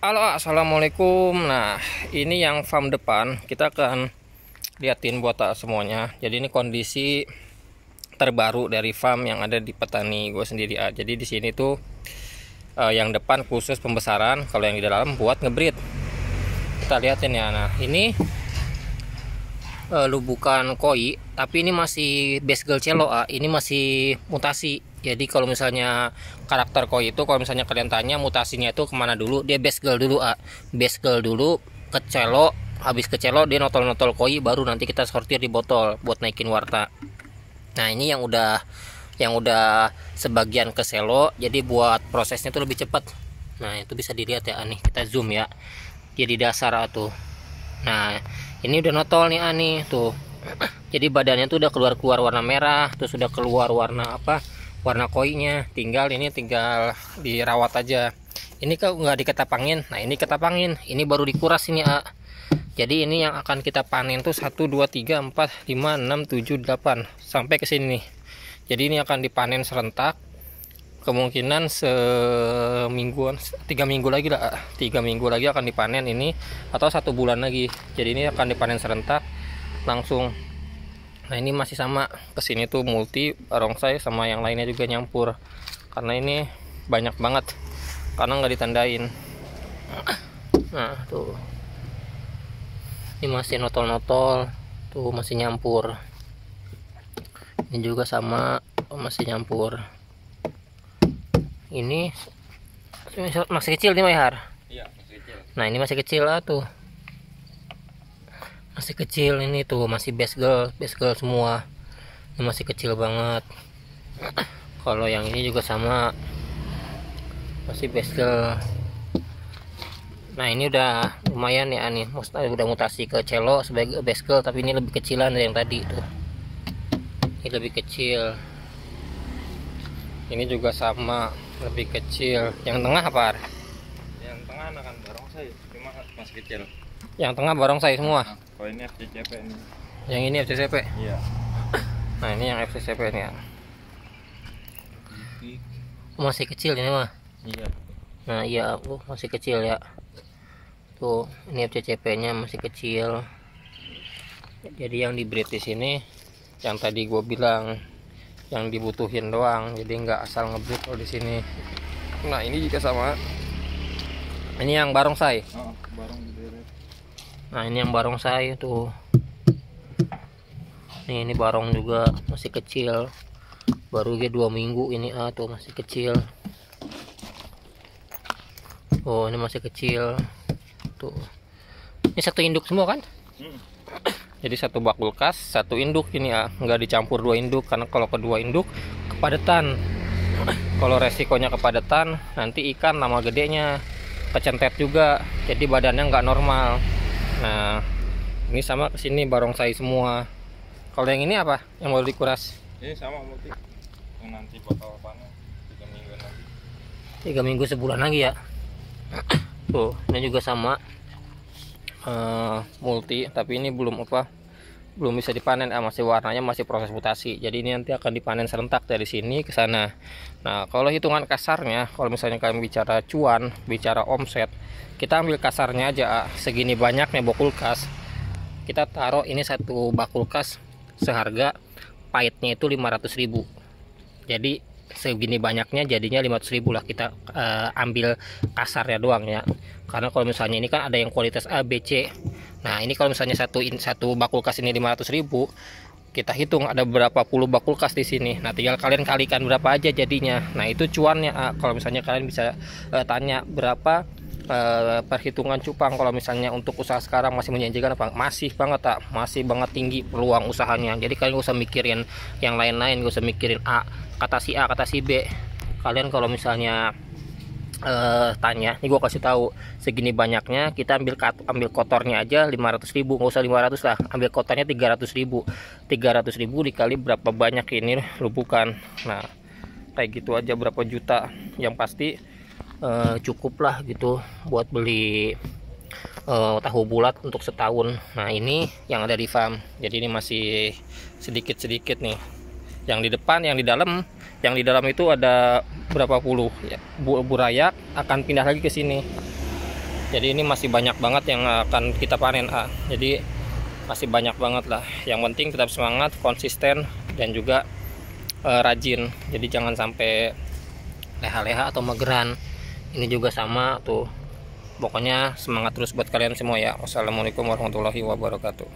Halo assalamualaikum Nah ini yang farm depan Kita akan liatin tak semuanya Jadi ini kondisi terbaru dari farm yang ada di petani gue sendiri ah. Jadi di sini tuh eh, yang depan khusus pembesaran Kalau yang di dalam buat ngebreed Kita liatin ya Nah ini eh, lubukan koi Tapi ini masih base girl celo ah. Ini masih mutasi jadi kalau misalnya karakter koi itu kalau misalnya kalian tanya mutasinya itu kemana dulu dia base girl dulu ah base girl dulu ke celo habis ke celo dia notol notol koi baru nanti kita sortir di botol buat naikin warta nah ini yang udah yang udah sebagian ke celo jadi buat prosesnya itu lebih cepat nah itu bisa dilihat ya nih kita zoom ya jadi dasar tuh nah ini udah notol nih ani tuh jadi badannya tuh udah keluar keluar warna merah terus sudah keluar warna apa warna koinya tinggal ini tinggal dirawat aja ini kalau nggak diketapangin nah ini ketapangin ini baru dikuras ini A. jadi ini yang akan kita panen tuh 1 2 3 4 5 6 7 8 sampai ke sini jadi ini akan dipanen serentak kemungkinan semingguan tiga minggu lagi lah tiga minggu lagi akan dipanen ini atau satu bulan lagi jadi ini akan dipanen serentak langsung nah ini masih sama kesini tuh multi rongsai sama yang lainnya juga nyampur karena ini banyak banget karena nggak ditandain nah tuh ini masih notol-notol tuh masih nyampur ini juga sama masih nyampur ini masih kecil nih Mayhar iya, masih kecil. nah ini masih kecil lah tuh masih kecil ini tuh masih best girl best girl semua ini masih kecil banget kalau yang ini juga sama masih best girl nah ini udah lumayan ya nih udah mutasi ke celo sebagai best girl tapi ini lebih kecilan dari yang tadi tuh ini lebih kecil ini juga sama lebih kecil yang tengah apa yang tengah anak barong saya cuma masih kecil yang tengah barong saya semua nah. Kalau ini FCCP ini. Yang ini FCCP? Iya. Nah, ini yang FCCP ini ya. Masih kecil ini mah. Iya. Nah, iya aku masih kecil ya. Tuh, ini FCCP-nya masih kecil. Jadi yang di British di sini yang tadi gue bilang yang dibutuhin doang jadi nggak asal ngebut kalau di sini nah ini juga sama ini yang barongsai oh, nah ini yang barong saya tuh nih ini barong juga masih kecil baru dia dua minggu ini ah tuh masih kecil oh ini masih kecil tuh ini satu induk semua kan hmm. jadi satu bak kulkas satu induk ini ah nggak dicampur dua induk karena kalau kedua induk kepadatan kalau resikonya kepadatan nanti ikan nama gedenya kecentet juga jadi badannya nggak normal nah ini sama kesini barongsai semua kalau yang ini apa yang mau dikuras ini sama multi yang nanti bakal panen tiga minggu lagi. tiga minggu sebulan lagi ya tuh ini juga sama uh, multi tapi ini belum apa belum bisa dipanen eh, masih warnanya masih proses mutasi jadi ini nanti akan dipanen serentak dari sini ke sana nah kalau hitungan kasarnya kalau misalnya kalian bicara cuan bicara omset kita ambil kasarnya aja ah, segini banyaknya bok kulkas kita taruh ini satu bak kulkas seharga pahitnya itu 500.000 jadi segini banyaknya jadinya 500.000 lah kita eh, ambil kasarnya doang ya karena kalau misalnya ini kan ada yang kualitas A, B, C Nah ini kalau misalnya satu satu bakulkas ini 500 ribu kita hitung ada berapa puluh bakulkas di sini. Nah, tinggal kalian kalikan berapa aja jadinya. Nah, itu cuannya. Ah, kalau misalnya kalian bisa eh, tanya berapa eh, perhitungan cupang kalau misalnya untuk usaha sekarang masih menjanjikan apa? Masih banget, tak? Ah, masih banget tinggi peluang usahanya. Jadi kalian gak usah mikirin yang lain-lain, gak usah mikirin A, kata si A, kata si B. Kalian kalau misalnya uh, tanya ini gue kasih tahu segini banyaknya kita ambil ambil kotornya aja 500 ribu nggak usah 500 lah ambil kotornya 300 ribu 300 ribu dikali berapa banyak ini lubukan nah kayak gitu aja berapa juta yang pasti uh, cukup lah gitu buat beli uh, tahu bulat untuk setahun nah ini yang ada di farm jadi ini masih sedikit-sedikit nih yang di depan yang di dalam yang di dalam itu ada berapa puluh ya. Bu, raya akan pindah lagi ke sini jadi ini masih banyak banget yang akan kita panen ah. jadi masih banyak banget lah yang penting tetap semangat konsisten dan juga eh, rajin jadi jangan sampai leha-leha atau mageran ini juga sama tuh pokoknya semangat terus buat kalian semua ya wassalamualaikum warahmatullahi wabarakatuh